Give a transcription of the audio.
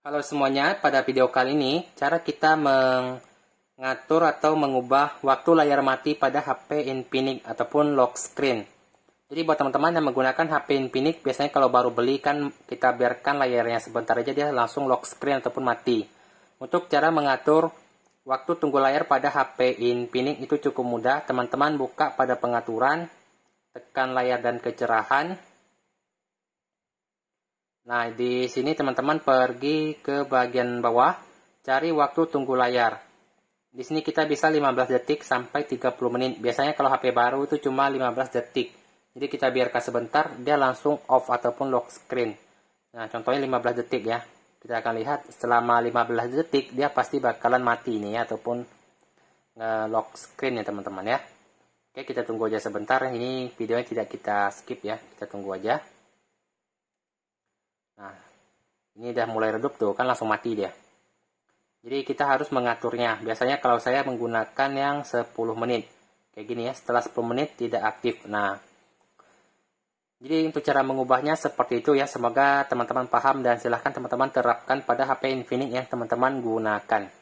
Halo semuanya, pada video kali ini cara kita mengatur atau mengubah waktu layar mati pada HP Infinix ataupun lock screen. Jadi buat teman-teman yang menggunakan HP Infinix, biasanya kalau baru beli kan kita biarkan layarnya sebentar aja dia langsung lock screen ataupun mati. Untuk cara mengatur waktu tunggu layar pada HP Infinix itu cukup mudah. Teman-teman buka pada pengaturan, tekan layar dan kecerahan, Nah, di sini teman-teman pergi ke bagian bawah, cari waktu tunggu layar. Di sini kita bisa 15 detik sampai 30 menit. Biasanya kalau HP baru itu cuma 15 detik. Jadi kita biarkan sebentar, dia langsung off ataupun lock screen. Nah, contohnya 15 detik ya. Kita akan lihat selama 15 detik dia pasti bakalan mati ini ya, ataupun lock screen ya teman-teman ya. Oke, kita tunggu aja sebentar. Ini videonya tidak kita skip ya. Kita tunggu aja. Nah, ini udah mulai redup tuh, kan langsung mati dia. Jadi kita harus mengaturnya. Biasanya kalau saya menggunakan yang 10 menit. Kayak gini ya, setelah 10 menit tidak aktif. Nah, jadi untuk cara mengubahnya seperti itu ya. Semoga teman-teman paham dan silahkan teman-teman terapkan pada HP Infinix yang teman-teman gunakan.